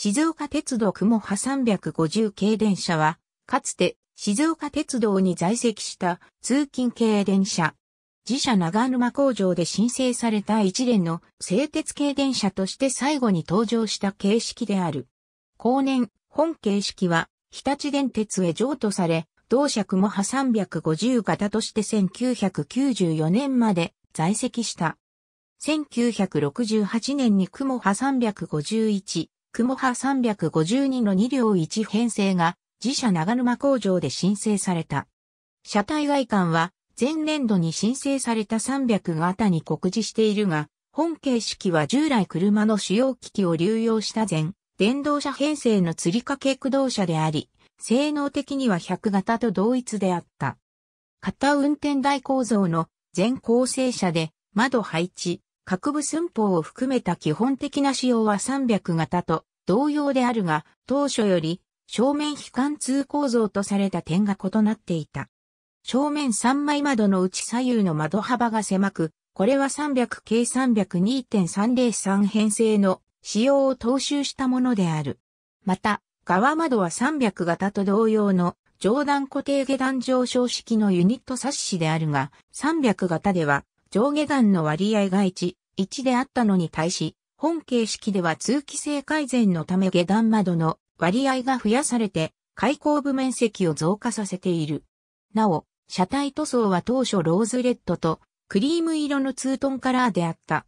静岡鉄道雲波350系電車は、かつて静岡鉄道に在籍した通勤系電車。自社長沼工場で申請された一連の製鉄系電車として最後に登場した形式である。後年、本形式は日立電鉄へ譲渡され、同社雲波350型として1994年まで在籍した。1968年に雲波351、雲ハ352の2両1編成が自社長沼工場で申請された。車体外観は前年度に申請された300型に告示しているが、本形式は従来車の主要機器を流用した全電動車編成の吊り掛け駆動車であり、性能的には100型と同一であった。型運転台構造の全構成車で窓配置、各部寸法を含めた基本的な仕様は300型と同様であるが、当初より正面非貫通構造とされた点が異なっていた。正面3枚窓のうち左右の窓幅が狭く、これは 300K302.303 編成の仕様を踏襲したものである。また、側窓は300型と同様の上段固定下段上昇式のユニット冊子であるが、300型では上下段の割合が1、1であったのに対し、本形式では通気性改善のため下段窓の割合が増やされて、開口部面積を増加させている。なお、車体塗装は当初ローズレッドとクリーム色のツートンカラーであった。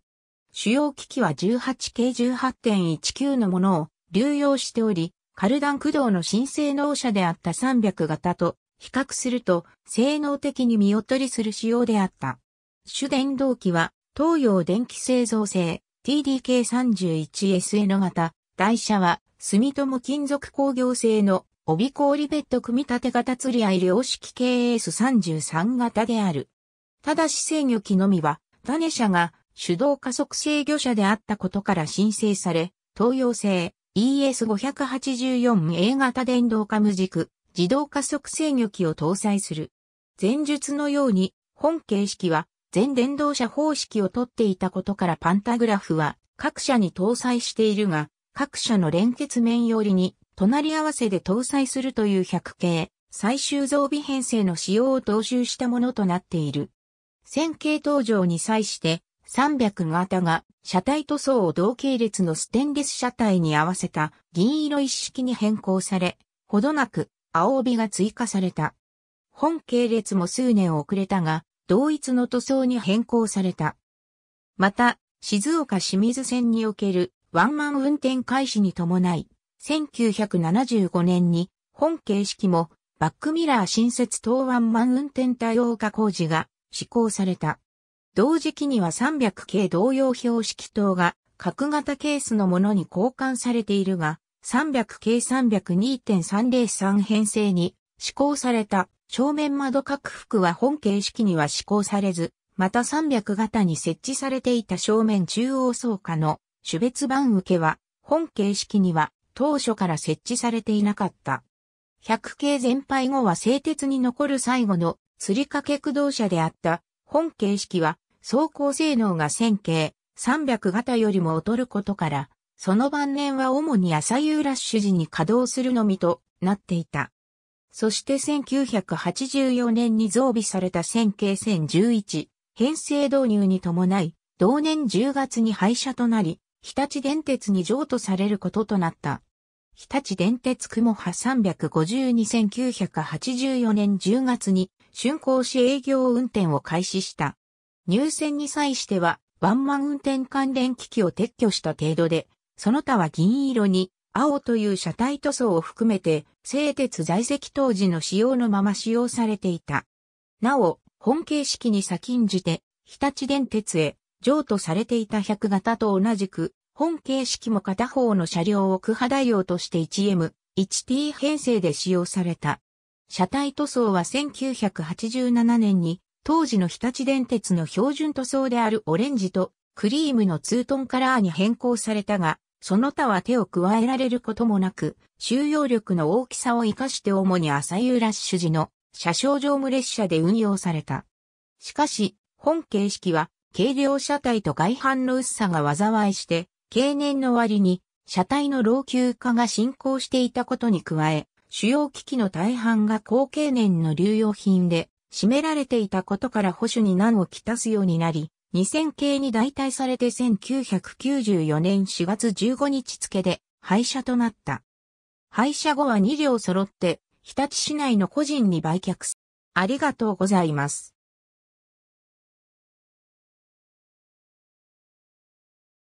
主要機器は 18K18.19 のものを流用しており、カルダン駆動の新性能車であった300型と比較すると性能的に見劣りする仕様であった。主電動機は東洋電気製造製 TDK31SN 型、台車は、住友金属工業製の帯氷ベッド組み立て型釣り合い量式 KS33 型である。ただし制御機のみは、種車が手動加速制御車であったことから申請され、東洋製 ES584A 型電動化無軸、自動加速制御機を搭載する。前述のように、本形式は全電動車方式をとっていたことからパンタグラフは各社に搭載しているが、各社の連結面よりに隣り合わせで搭載するという100系、最終増備編成の仕様を踏襲したものとなっている。線形登場に際して300型が車体塗装を同系列のステンレス車体に合わせた銀色一式に変更され、ほどなく青帯が追加された。本系列も数年遅れたが、同一の塗装に変更された。また、静岡清水線におけるワンマン運転開始に伴い、1975年に本形式もバックミラー新設等ワンマン運転対応化工事が施行された。同時期には300系同様標識等が角型ケースのものに交換されているが、300系302.303編成に施行された。正面窓拡幅は本形式には施行されず、また300型に設置されていた正面中央倉下の種別番受けは、本形式には当初から設置されていなかった。100系全廃後は製鉄に残る最後の釣り掛け駆動車であった本形式は走行性能が1000系300型よりも劣ることから、その晩年は主に朝夕ラッシュ時に稼働するのみとなっていた。そして1984年に増備された線形線11、編成導入に伴い、同年10月に廃車となり、日立電鉄に譲渡されることとなった。日立電鉄雲波3521984年10月に竣工し営業運転を開始した。入線に際しては、ワンマン運転関連機器を撤去した程度で、その他は銀色に青という車体塗装を含めて、製鉄在籍当時の仕様のまま使用されていた。なお、本形式に先んじて、日立電鉄へ譲渡されていた100型と同じく、本形式も片方の車両を区派用として 1M、1T 編成で使用された。車体塗装は1987年に、当時の日立電鉄の標準塗装であるオレンジとクリームのツートンカラーに変更されたが、その他は手を加えられることもなく、収容力の大きさを活かして主に朝夕ラッシュ時の車掌乗務列車で運用された。しかし、本形式は軽量車体と外反の薄さが災いして、経年の割に車体の老朽化が進行していたことに加え、主要機器の大半が高経年の流用品で占められていたことから保守に難をきたすようになり、2000系に代替されて1994年4月15日付で廃車となった。廃車後は2両揃って、日立市内の個人に売却。ありがとうございます。